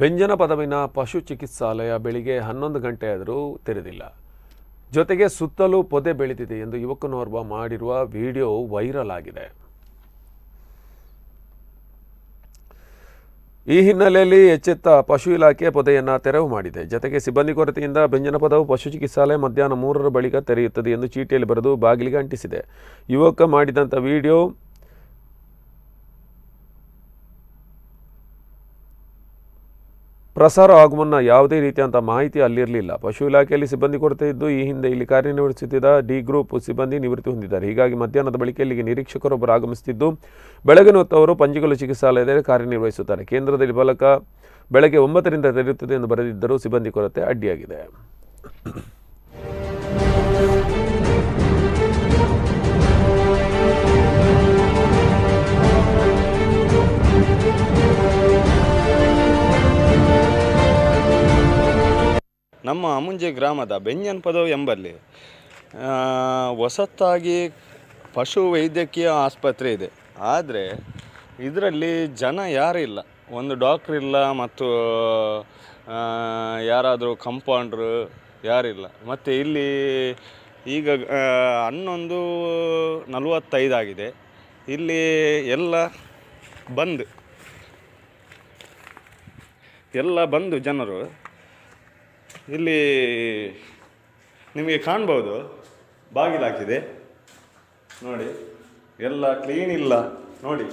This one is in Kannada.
ಬೆಂಜನ ಪದವಿನ ಪಶು ಚಿಕಿತ್ಸಾಲಯ ಬೆಳಿಗ್ಗೆ ಹನ್ನೊಂದು ಗಂಟೆಯಾದರೂ ತೆರೆದಿಲ್ಲ ಜೊತೆಗೆ ಸುತ್ತಲೂ ಪೊದೆ ಬೆಳೆದಿದೆ ಎಂದು ಯುವಕನೋರ್ವ ಮಾಡಿರುವ ವಿಡಿಯೋ ವೈರಲ್ ಆಗಿದೆ ಈ ಹಿನ್ನೆಲೆಯಲ್ಲಿ ಎಚ್ಚೆತ್ತ ಪಶು ಇಲಾಖೆ ಪೊದೆಯನ್ನು ತೆರವು ಮಾಡಿದೆ ಜೊತೆಗೆ ಸಿಬ್ಬಂದಿ ಕೊರತೆಯಿಂದ ಬೆಂಜನ ಪದವು ಪಶು ಚಿಕಿತ್ಸಾಲಯ ಮಧ್ಯಾಹ್ನ ಮೂರರ ಬಳಿಕ ತೆರೆಯುತ್ತದೆ ಎಂದು ಚೀಟಿಯಲ್ಲಿ ಬರೆದು ಬಾಗಿಲಿಗೆ ಅಂಟಿಸಿದೆ ಯುವಕ ಮಾಡಿದಂಥ ವಿಡಿಯೋ ಪ್ರಸಾರ ಆಗುವ ಮುನ್ನ ಯಾವುದೇ ರೀತಿಯಂಥ ಮಾಹಿತಿ ಅಲ್ಲಿರಲಿಲ್ಲ ಪಶು ಇಲಾಖೆಯಲ್ಲಿ ಸಿಬ್ಬಂದಿ ಕೊರತೆ ಇದ್ದು ಈ ಹಿಂದೆ ಇಲ್ಲಿ ಕಾರ್ಯನಿರ್ವಹಿಸುತ್ತಿದ್ದ ಡಿ ಗ್ರೂಪ್ ಸಿಬ್ಬಂದಿ ನಿವೃತ್ತಿ ಹೊಂದಿದ್ದಾರೆ ಹೀಗಾಗಿ ಮಧ್ಯಾಹ್ನದ ಬಳಿಕ ಇಲ್ಲಿಗೆ ನಿರೀಕ್ಷಕರೊಬ್ಬರು ಆಗಮಿಸುತ್ತಿದ್ದು ಬೆಳಗಿನ ಹೊತ್ತವರು ಪಂಜಿಗಲು ಚಿಕಿತ್ಸಾಲಯದಲ್ಲಿ ಕಾರ್ಯನಿರ್ವಹಿಸುತ್ತಾರೆ ಕೇಂದ್ರದಲ್ಲಿ ಬಲಕ ಬೆಳಗ್ಗೆ ಒಂಬತ್ತರಿಂದ ತೆರೆಯುತ್ತದೆ ಎಂದು ಬರೆದಿದ್ದರೂ ಸಿಬ್ಬಂದಿ ಕೊರತೆ ಅಡ್ಡಿಯಾಗಿದೆ ನಮ್ಮ ಅಮುಂಜೆ ಗ್ರಾಮದ ಬೆಂಜನ್ ಪದವು ಎಂಬಲ್ಲಿ ಹೊಸತಾಗಿ ಪಶು ವೈದ್ಯಕೀಯ ಆಸ್ಪತ್ರೆ ಇದೆ ಆದರೆ ಇದರಲ್ಲಿ ಜನ ಯಾರಿಲ್ಲ ಒಂದು ಡಾಕ್ಟ್ರ್ ಇಲ್ಲ ಮತ್ತು ಯಾರಾದರೂ ಕಂಪೌಂಡ್ರು ಯಾರಿಲ್ಲ ಮತ್ತು ಇಲ್ಲಿ ಈಗ ಹನ್ನೊಂದು ನಲವತ್ತೈದಾಗಿದೆ ಇಲ್ಲಿ ಎಲ್ಲ ಬಂದ್ ಎಲ್ಲ ಬಂದು ಜನರು ಇಲ್ಲಿ ನಿಮಗೆ ಕಾಣ್ಬೋದು ಬಾಗಿಲಾಕಿದೆ ನೋಡಿ ಎಲ್ಲ ಕ್ಲೀನ್ ಇಲ್ಲ ನೋಡಿ